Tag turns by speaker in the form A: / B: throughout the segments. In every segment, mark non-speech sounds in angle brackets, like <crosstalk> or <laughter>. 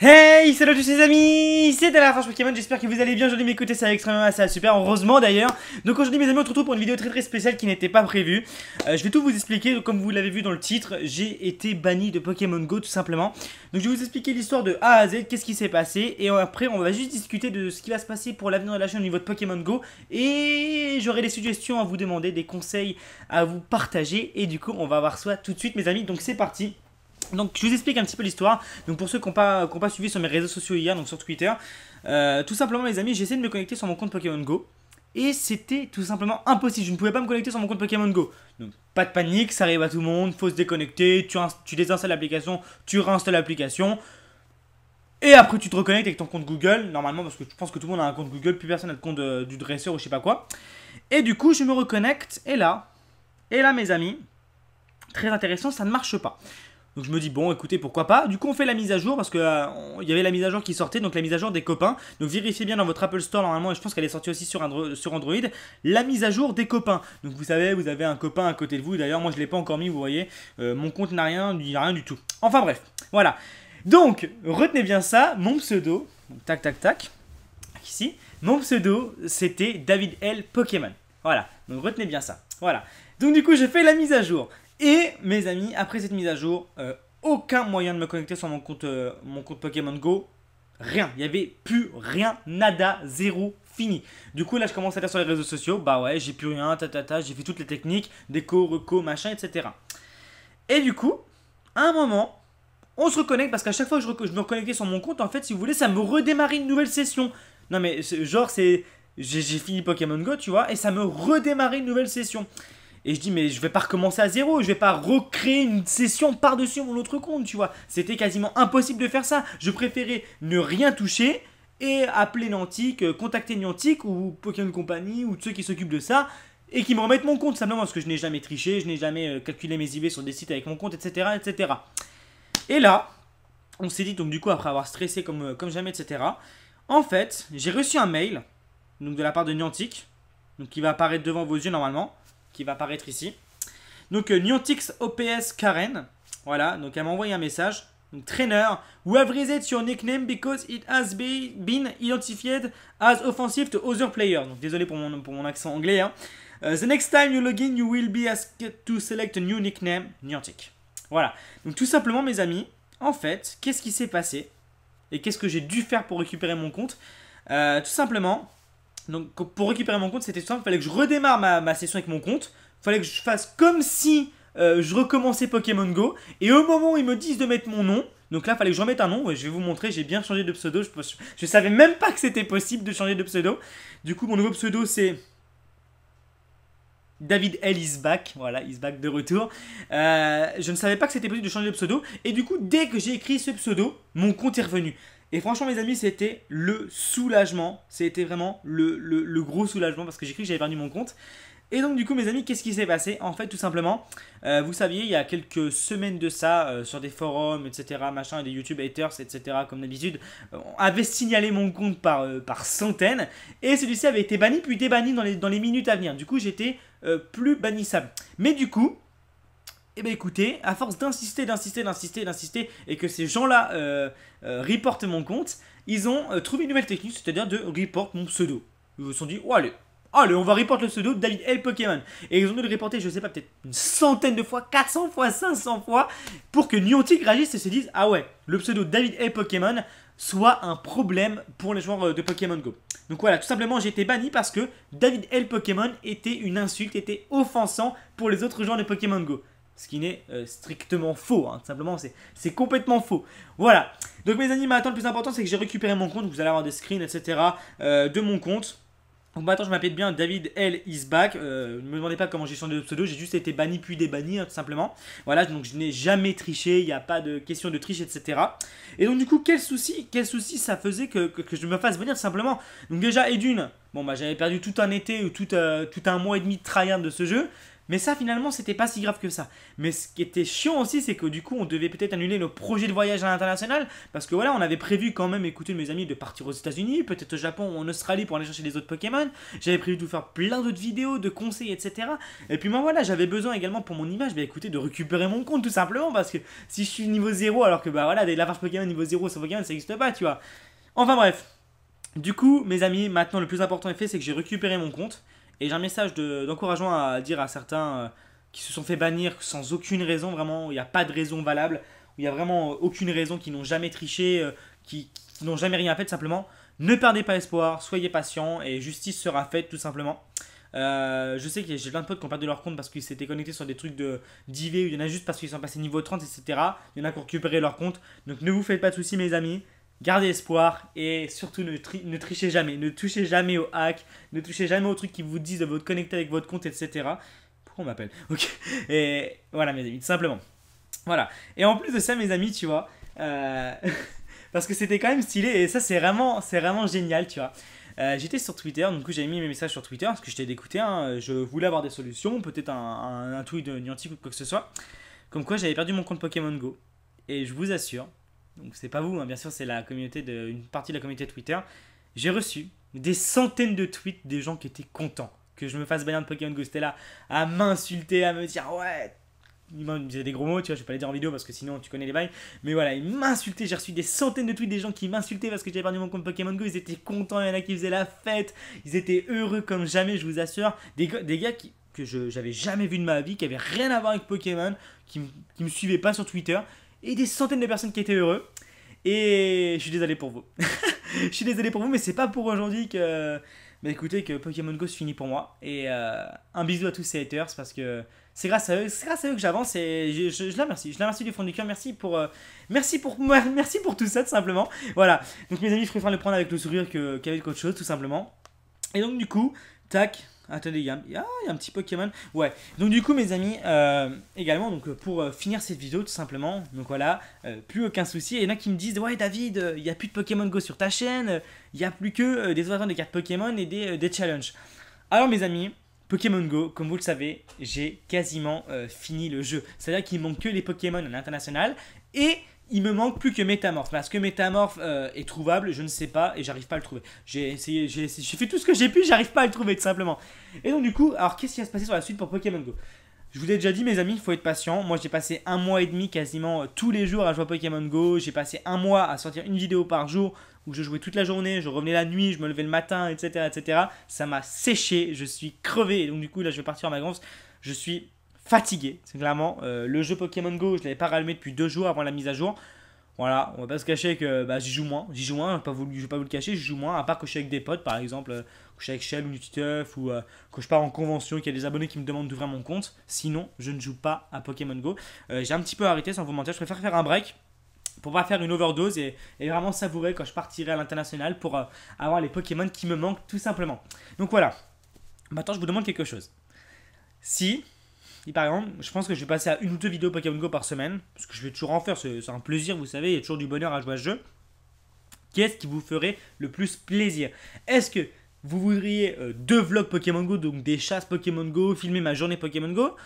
A: Hey, salut à tous les amis, c'est la France Pokémon, j'espère que vous allez bien, aujourd'hui m'écouter, ça extrêmement assez super, heureusement d'ailleurs. Donc aujourd'hui mes amis, on se retrouve pour une vidéo très très spéciale qui n'était pas prévue. Euh, je vais tout vous expliquer, comme vous l'avez vu dans le titre, j'ai été banni de Pokémon Go tout simplement. Donc je vais vous expliquer l'histoire de A à Z, qu'est-ce qui s'est passé, et après on va juste discuter de ce qui va se passer pour l'avenir de la chaîne au niveau de Pokémon Go, et j'aurai des suggestions à vous demander, des conseils à vous partager, et du coup on va voir ça tout de suite mes amis, donc c'est parti donc je vous explique un petit peu l'histoire. Donc pour ceux qui n'ont pas, suivi sur mes réseaux sociaux hier, donc sur Twitter, euh, tout simplement mes amis, j'ai essayé de me connecter sur mon compte Pokémon Go. Et c'était tout simplement impossible, je ne pouvais pas me connecter sur mon compte Pokémon Go. Donc pas de panique, ça arrive à tout le monde, faut se déconnecter, tu, désinstalles l'application, tu réinstalles l'application. Et après tu te reconnectes avec ton compte Google, normalement parce que je pense que tout le monde a un compte Google, plus personne n'a de compte euh, du dresseur ou je sais pas quoi. Et du coup je me reconnecte, et là, et là mes amis, très intéressant, ça ne marche pas. Donc je me dis, bon, écoutez, pourquoi pas. Du coup, on fait la mise à jour parce qu'il euh, y avait la mise à jour qui sortait, donc la mise à jour des copains. Donc vérifiez bien dans votre Apple Store normalement, et je pense qu'elle est sortie aussi sur, Android, la mise à jour des copains. Donc vous savez, vous avez un copain à côté de vous. D'ailleurs, moi je ne l'ai pas encore mis, vous voyez. Euh, mon compte n'a rien, il a rien du tout. Enfin bref, voilà. Donc, retenez bien ça, mon pseudo, tac tac tac, ici, mon pseudo c'était David L Pokémon. Voilà, donc retenez bien ça. Voilà. Donc du coup, j'ai fait la mise à jour. Et mes amis, après cette mise à jour, euh, aucun moyen de me connecter sur mon compte, euh, mon compte Pokémon Go. Rien, il n'y avait plus rien, nada, zéro, fini. Du coup, là, je commence à aller sur les réseaux sociaux, bah ouais, j'ai plus rien, tatata, j'ai fait toutes les techniques, déco, reco, machin, etc. Et du coup, à un moment, on se reconnecte parce qu'à chaque fois que je, me reconnectais sur mon compte, en fait, si vous voulez, ça me redémarrait une nouvelle session. Non mais genre c'est j'ai fini Pokémon Go, tu vois, et ça me redémarrait une nouvelle session. Et je dis, mais je vais pas recommencer à zéro, je vais pas recréer une session par-dessus mon autre compte, tu vois. C'était quasiment impossible de faire ça. Je préférais ne rien toucher et appeler Niantic, euh, contacter Niantic ou Pokémon Company ou ceux qui s'occupent de ça et qui me remettent mon compte simplement parce que je n'ai jamais triché, je n'ai jamais euh, calculé mes IV sur des sites avec mon compte, etc. etc. Et là, on s'est dit, donc du coup, après avoir stressé comme, euh, comme jamais, etc. En fait, j'ai reçu un mail donc de la part de Niantic, donc qui va apparaître devant vos yeux normalement qui va apparaître ici. Donc euh, OPS Karen. Voilà, donc elle m'a envoyé un message. trainer, we have reset your nickname because it has been identified as offensive to other players. Donc désolé pour mon, pour mon accent anglais. Hein. Euh, the next time you log in, you will be asked to select a new nickname, Niantic. Voilà. Donc tout simplement mes amis, en fait, qu'est-ce qui s'est passé Et qu'est-ce que j'ai dû faire pour récupérer mon compte euh, Tout simplement, donc pour récupérer mon compte, c'était simple, il fallait que je redémarre ma, session avec mon compte, il fallait que je fasse comme si euh, je recommençais Pokémon Go, et au moment où ils me disent de mettre mon nom, donc là, il fallait que je remette un nom. je vais vous montrer, j'ai bien changé de pseudo. Je, ne savais même pas que c'était possible de changer de pseudo. Du coup, mon nouveau pseudo, c'est... David L is back, voilà, is back de retour. Euh, je ne savais pas que c'était possible de changer de pseudo. Et du coup, dès que j'ai écrit ce pseudo, mon compte est revenu. Et franchement, mes amis, c'était le soulagement. C'était vraiment le, gros soulagement parce que j'ai cru que j'avais perdu mon compte. Et donc, du coup, mes amis, qu'est-ce qui s'est passé En fait, tout simplement, euh, vous saviez, il y a quelques semaines de ça, euh, sur des forums, etc., machin, et des YouTube haters, etc., comme d'habitude, on euh, avait signalé mon compte par, par centaines. Et celui-ci avait été banni, puis débanni dans les, dans les minutes à venir. Du coup, j'étais plus bannissable. Mais du coup, et eh bien écoutez, à force d'insister, d'insister, d'insister, d'insister, et que ces gens-là euh, euh, reportent mon compte, ils ont euh, trouvé une nouvelle technique, c'est-à-dire de report mon pseudo. Ils se sont dit, oh allez, allez, on va reporter le pseudo de David L Pokémon. Et ils ont dû le reporter, je sais pas, peut-être une centaine de fois, 400 fois, 500 fois, pour que Niantic réagisse et se dise, ah ouais, le pseudo David L Pokémon soit un problème pour les joueurs de Pokémon Go. Donc voilà, tout simplement, j'ai été banni parce que David L Pokémon était une insulte, était offensant pour les autres joueurs de Pokémon Go. Ce qui n'est euh, strictement faux, tout hein. simplement c'est complètement faux. Voilà. Donc mes amis, maintenant le plus important c'est que j'ai récupéré mon compte, vous allez avoir des screens, etc. Euh, de mon compte. Donc maintenant je m'appelle bien David L is euh, ne me demandez pas comment j'ai changé de pseudo, j'ai juste été banni puis débanni hein, tout simplement. Voilà, donc je n'ai jamais triché, il n'y a pas de question de triche, etc. Et donc du coup quel souci, quel souci ça faisait que, je me fasse venir tout simplement. Donc déjà Edune, bon bah j'avais perdu tout un été ou tout, tout un mois et demi de tryhard de ce jeu. Mais ça, finalement, c'était pas si grave que ça. Mais ce qui était chiant aussi, c'est que du coup, on devait peut-être annuler nos projets de voyage à l'international. Parce que voilà, on avait prévu quand même, écoutez mes amis, de partir aux États-Unis, peut-être au Japon ou en Australie pour aller chercher les autres Pokémon. J'avais prévu de vous faire plein d'autres vidéos, de conseils, etc. Et puis moi, voilà, j'avais besoin également pour mon image, bah écoutez, de récupérer mon compte tout simplement. Parce que si je suis niveau 0, alors que bah voilà, des lavages Pokémon niveau 0 sur Pokémon, ça n'existe pas, tu vois. Enfin bref. Du coup, mes amis, maintenant le plus important est fait, c'est que j'ai récupéré mon compte. Et j'ai un message d'encouragement à dire à certains euh, qui se sont fait bannir sans aucune raison, vraiment, il n'y a pas de raison valable, où il n'y a vraiment euh, aucune raison, qui n'ont jamais triché, euh, qui, n'ont jamais rien fait simplement. Ne perdez pas espoir, soyez patient et justice sera faite tout simplement. je sais que j'ai plein de potes qui ont perdu leur compte parce qu'ils s'étaient connectés sur des trucs de d'IV, il y en a juste parce qu'ils sont passés niveau 30, etc. Il y en a qui ont récupéré leur compte. Donc ne vous faites pas de soucis, mes amis gardez espoir et surtout ne, trichez jamais, ne touchez jamais aux hacks, ne touchez jamais aux trucs qui vous disent de vous connecter avec votre compte, etc. Pourquoi on m'appelle <laughs> Ok. Et voilà, mes amis, simplement. Voilà. Et en plus de ça, mes amis, tu vois, euh, <laughs> parce que c'était quand même stylé et ça, c'est vraiment, c'est vraiment génial, tu vois. Euh, j'étais sur Twitter, donc j'avais mis mes messages sur Twitter parce que j'étais d'écouter, hein. je voulais avoir des solutions, peut-être un, un, un, tweet de Niantic ou quoi que ce soit. Comme quoi j'avais perdu mon compte Pokémon Go. Et je vous assure, donc c'est pas vous, hein. bien sûr, c'est la communauté de, une partie de la communauté Twitter. J'ai reçu des centaines de tweets des gens qui étaient contents que je me fasse bannir de Pokémon Go C'était là à m'insulter, à me dire ah ouais. ils me disait des gros mots, tu vois, je vais pas les dire en vidéo parce que sinon tu connais les bails. Mais voilà, ils m'insultaient, J'ai reçu des centaines de tweets des gens qui m'insultaient parce que j'avais perdu mon compte Pokémon Go. Ils étaient contents, il y en a qui faisaient la fête. Ils étaient heureux comme jamais, je vous assure. Des, gars qui, que j'avais jamais vu de ma vie, qui avaient rien à voir avec Pokémon, qui, qui me suivaient pas sur Twitter et des centaines de personnes qui étaient heureux. Et je suis désolé pour vous. <laughs> je suis désolé pour vous, mais c'est pas pour aujourd'hui que. Bah écoutez, que Pokémon Go finit pour moi. Et euh, un bisou à tous ces haters parce que c'est grâce à eux, c'est grâce à eux que j'avance et je, la remercie. Je la remercie du fond du cœur. Merci pour, euh, merci pour, <laughs> merci pour tout ça tout simplement. Voilà. Donc mes amis, je préfère le prendre avec le sourire qu'avec autre chose tout simplement. Et donc du coup, tac, Attendez, il y, y, a un petit Pokémon. Ouais. Donc du coup, mes amis, euh, également, donc pour euh, finir cette vidéo, tout simplement. Donc voilà, euh, plus aucun souci. Il y en a qui me disent, ouais David, il n'y a plus de Pokémon Go sur ta chaîne. Il n'y a plus que des oiseaux de cartes Pokémon et des, des, challenges. Alors mes amis, Pokémon Go, comme vous le savez, j'ai quasiment fini le jeu. C'est-à-dire qu'il manque que les Pokémon en international Et il me manque plus que Métamorphe. Parce que Métamorphe euh, est trouvable, je ne sais pas, et j'arrive pas à le trouver. J'ai essayé, j'ai fait tout ce que j'ai pu, j'arrive pas à le trouver, tout simplement. Et donc, du coup, alors qu'est-ce qui va se passer sur la suite pour Pokémon Go je vous l'ai déjà dit, mes amis, il faut être patient. Moi, j'ai passé un mois et demi quasiment euh, tous les jours à jouer à Pokémon Go. J'ai passé un mois à sortir une vidéo par jour où je jouais toute la journée, je revenais la nuit, je me levais le matin, etc. etc. Ça m'a séché, je suis crevé. Et donc, du coup, là, je vais partir en vacances. Je suis fatigué. C'est clairement euh, le jeu Pokémon Go, je l'avais pas rallumé depuis deux jours avant la mise à jour. Voilà, on va pas se cacher que bah, j'y joue moins. J'y joue moins, je vais pas vous, je vais pas vous le cacher, j'y joue moins, à part que je suis avec des potes, par exemple, que je suis avec Shell ou Nutiteuf, ou euh, que je pars en convention, qu'il y a des abonnés qui me demandent d'ouvrir mon compte. Sinon, je ne joue pas à Pokémon Go. Euh, j'ai un petit peu arrêté, sans vous mentir, je préfère faire un break pour pas faire une overdose et, et, vraiment savourer quand je partirai à l'international pour avoir les Pokémon qui me manquent tout simplement. Donc voilà. Maintenant, je vous demande quelque chose. Si par exemple, je pense que je vais passer à une ou deux vidéos Pokémon Go par semaine, parce que je vais toujours en faire, c'est un plaisir, vous savez, il y a toujours du bonheur à jouer à ce jeu. Qu'est-ce qui vous ferait le plus plaisir Est-ce que vous voudriez euh, deux vlogs Pokémon Go, donc des chasses Pokémon Go, filmer ma journée Pokémon Go,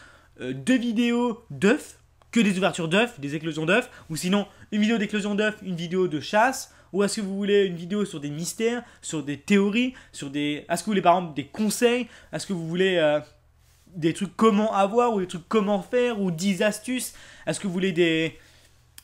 A: euh, deux vidéos d'œufs, que des ouvertures d'œufs, des éclosions d'œufs, ou sinon une vidéo d'éclosion d'œufs, une vidéo de chasse, ou est-ce que vous voulez une vidéo sur des mystères, sur des théories, sur des... Est-ce que vous voulez par exemple des conseils Est-ce que vous voulez... Euh, des trucs comment avoir ou des trucs comment faire ou 10 astuces Est-ce que vous voulez des...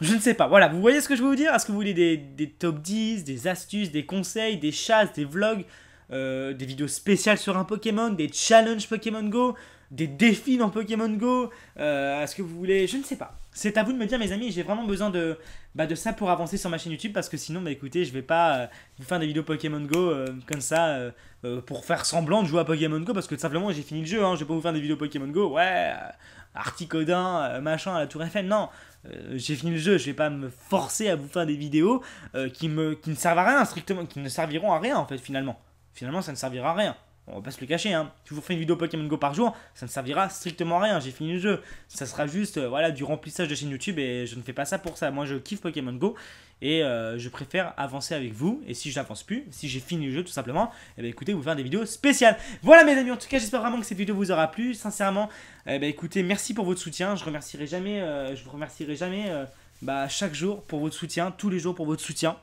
A: Je ne sais pas, voilà, vous voyez ce que je veux vous dire Est-ce que vous voulez des, des, top 10, des astuces, des conseils, des chasses, des vlogs, euh, des vidéos spéciales sur un Pokémon, des challenges Pokémon Go des défis dans Pokémon Go euh, à Est-ce que vous voulez Je ne sais pas. C'est à vous de me dire, mes amis. J'ai vraiment besoin de, bah, de ça pour avancer sur ma chaîne YouTube parce que sinon, bah, écoutez, je vais pas euh, vous faire des vidéos Pokémon Go euh, comme ça pour faire semblant de jouer à Pokémon Go parce que simplement, j'ai fini le jeu. Hein. Je vais pas vous faire des vidéos Pokémon Go. Ouais, Articodin, machin à la Tour Eiffel. Non, j'ai fini le jeu, je vais pas me forcer à vous faire des vidéos qui, me, qui ne servent à rien strictement, qui ne serviront à rien en fait finalement. Finalement ça ne servira à rien on va pas se le cacher, hein. si vous faites une vidéo Pokémon Go par jour, ça ne servira strictement à rien, j'ai fini le jeu. Ça sera juste euh, voilà, du remplissage de chaîne YouTube et je ne fais pas ça pour ça. Moi je kiffe Pokémon Go et euh, je préfère avancer avec vous. Et si je n'avance plus, si j'ai fini le jeu tout simplement, eh bien, écoutez, vous faire des vidéos spéciales. Voilà mes amis, en tout cas j'espère vraiment que cette vidéo vous aura plu. Sincèrement, eh bien, écoutez, merci pour votre soutien. Je remercierai jamais, euh, je vous remercierai jamais bah, chaque jour pour votre soutien, tous les jours pour votre soutien.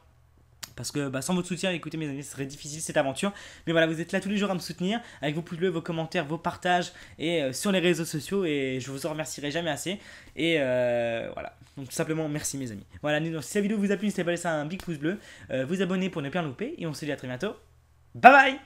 A: Parce que bah, sans votre soutien, écoutez mes amis, ce serait difficile cette aventure. Mais voilà, vous êtes là tous les jours à me soutenir avec vos pouces bleus, vos commentaires, vos partages et euh, sur les réseaux sociaux. Et je vous en remercierai jamais assez. Et euh, voilà. Donc simplement, merci mes amis. Voilà, si la vidéo vous a plu, n'hésitez pas à laisser un big pouce bleu, euh, vous abonner pour ne pas louper. Et on se dit à très bientôt. Bye bye